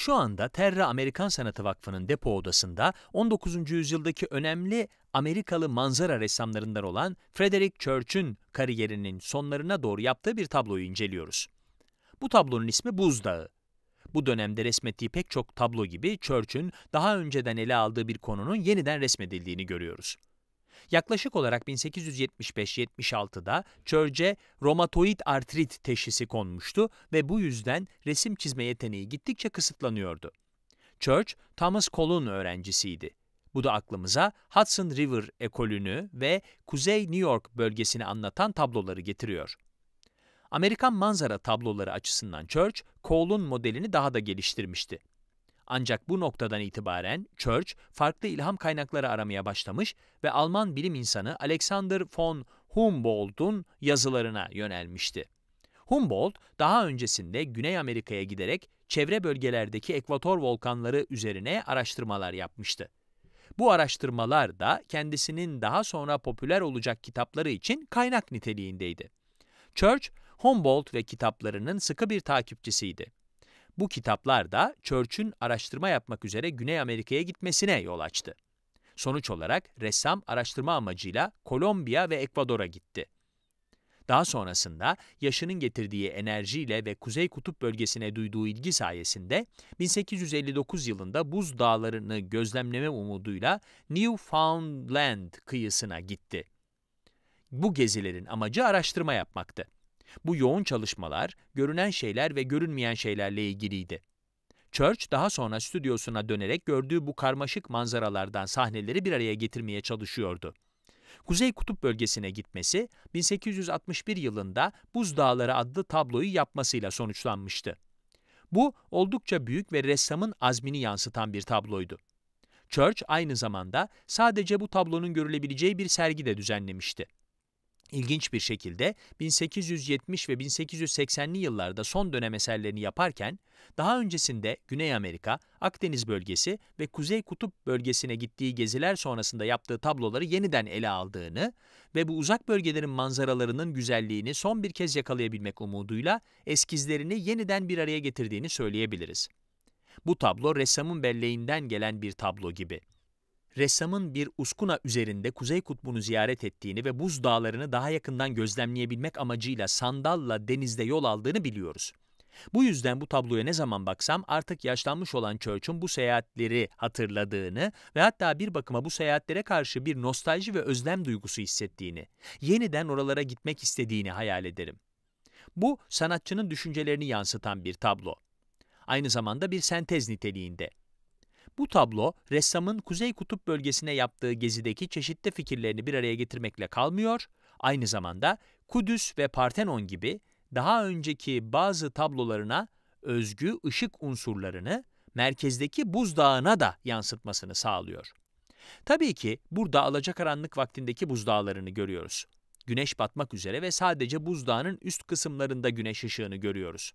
Şu anda Terra Amerikan Sanatı Vakfı'nın depo odasında 19. yüzyıldaki önemli Amerikalı manzara ressamlarından olan Frederick Church'ün kariyerinin sonlarına doğru yaptığı bir tabloyu inceliyoruz. Bu tablonun ismi Buzdağı. Bu dönemde resmettiği pek çok tablo gibi Church'ün daha önceden ele aldığı bir konunun yeniden resmedildiğini görüyoruz. Yaklaşık olarak 1875-76'da Church'e romatoid artrit teşhisi konmuştu ve bu yüzden resim çizme yeteneği gittikçe kısıtlanıyordu. Church, Thomas Cole'un öğrencisiydi. Bu da aklımıza Hudson River ekolünü ve Kuzey New York bölgesini anlatan tabloları getiriyor. Amerikan manzara tabloları açısından Church, Cole'un modelini daha da geliştirmişti. Ancak bu noktadan itibaren Church farklı ilham kaynakları aramaya başlamış ve Alman bilim insanı Alexander von Humboldt'un yazılarına yönelmişti. Humboldt daha öncesinde Güney Amerika'ya giderek çevre bölgelerdeki ekvator volkanları üzerine araştırmalar yapmıştı. Bu araştırmalar da kendisinin daha sonra popüler olacak kitapları için kaynak niteliğindeydi. Church, Humboldt ve kitaplarının sıkı bir takipçisiydi. Bu kitaplar da Church'ün araştırma yapmak üzere Güney Amerika'ya gitmesine yol açtı. Sonuç olarak ressam araştırma amacıyla Kolombiya ve Ekvador'a gitti. Daha sonrasında yaşının getirdiği enerjiyle ve Kuzey Kutup bölgesine duyduğu ilgi sayesinde 1859 yılında buz dağlarını gözlemleme umuduyla Newfoundland kıyısına gitti. Bu gezilerin amacı araştırma yapmaktı. Bu yoğun çalışmalar görünen şeyler ve görünmeyen şeylerle ilgiliydi. Church daha sonra stüdyosuna dönerek gördüğü bu karmaşık manzaralardan sahneleri bir araya getirmeye çalışıyordu. Kuzey Kutup bölgesine gitmesi 1861 yılında Buz Dağları adlı tabloyu yapmasıyla sonuçlanmıştı. Bu oldukça büyük ve ressamın azmini yansıtan bir tabloydu. Church aynı zamanda sadece bu tablonun görülebileceği bir sergi de düzenlemişti. İlginç bir şekilde 1870 ve 1880'li yıllarda son dönem eserlerini yaparken, daha öncesinde Güney Amerika, Akdeniz bölgesi ve Kuzey Kutup bölgesine gittiği geziler sonrasında yaptığı tabloları yeniden ele aldığını ve bu uzak bölgelerin manzaralarının güzelliğini son bir kez yakalayabilmek umuduyla eskizlerini yeniden bir araya getirdiğini söyleyebiliriz. Bu tablo ressamın belleğinden gelen bir tablo gibi ressamın bir uskuna üzerinde Kuzey Kutbu'nu ziyaret ettiğini ve buz dağlarını daha yakından gözlemleyebilmek amacıyla sandalla denizde yol aldığını biliyoruz. Bu yüzden bu tabloya ne zaman baksam artık yaşlanmış olan Church'un bu seyahatleri hatırladığını ve hatta bir bakıma bu seyahatlere karşı bir nostalji ve özlem duygusu hissettiğini, yeniden oralara gitmek istediğini hayal ederim. Bu sanatçının düşüncelerini yansıtan bir tablo. Aynı zamanda bir sentez niteliğinde. Bu tablo ressamın Kuzey Kutup bölgesine yaptığı gezideki çeşitli fikirlerini bir araya getirmekle kalmıyor, aynı zamanda Kudüs ve Partenon gibi daha önceki bazı tablolarına özgü ışık unsurlarını merkezdeki buzdağına da yansıtmasını sağlıyor. Tabii ki burada alacakaranlık vaktindeki buzdağlarını görüyoruz. Güneş batmak üzere ve sadece buzdağının üst kısımlarında güneş ışığını görüyoruz.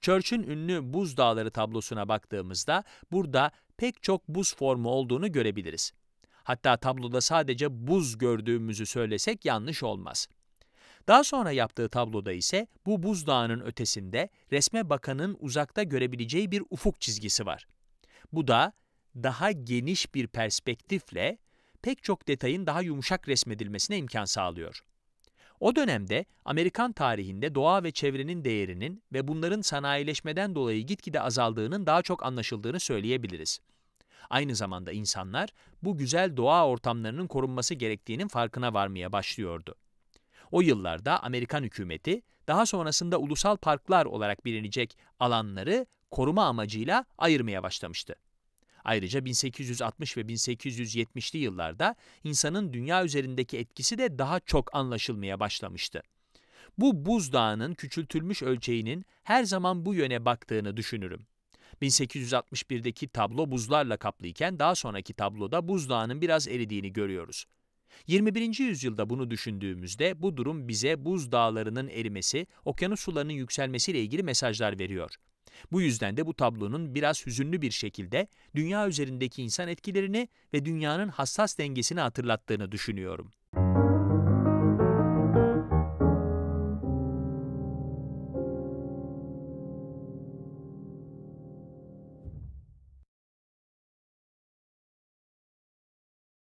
Church'ün ünlü Buz Dağları tablosuna baktığımızda burada pek çok buz formu olduğunu görebiliriz. Hatta tabloda sadece buz gördüğümüzü söylesek yanlış olmaz. Daha sonra yaptığı tabloda ise bu buzdağının ötesinde resme bakanın uzakta görebileceği bir ufuk çizgisi var. Bu da daha geniş bir perspektifle pek çok detayın daha yumuşak resmedilmesine imkan sağlıyor. O dönemde Amerikan tarihinde doğa ve çevrenin değerinin ve bunların sanayileşmeden dolayı gitgide azaldığının daha çok anlaşıldığını söyleyebiliriz. Aynı zamanda insanlar bu güzel doğa ortamlarının korunması gerektiğinin farkına varmaya başlıyordu. O yıllarda Amerikan hükümeti daha sonrasında ulusal parklar olarak bilinecek alanları koruma amacıyla ayırmaya başlamıştı. Ayrıca 1860 ve 1870'li yıllarda insanın dünya üzerindeki etkisi de daha çok anlaşılmaya başlamıştı. Bu buzdağının küçültülmüş ölçeğinin her zaman bu yöne baktığını düşünürüm. 1861'deki tablo buzlarla kaplıyken daha sonraki tabloda buzdağının biraz eridiğini görüyoruz. 21. yüzyılda bunu düşündüğümüzde bu durum bize buz dağlarının erimesi, okyanus sularının yükselmesiyle ilgili mesajlar veriyor. Bu yüzden de bu tablonun biraz hüzünlü bir şekilde dünya üzerindeki insan etkilerini ve dünyanın hassas dengesini hatırlattığını düşünüyorum.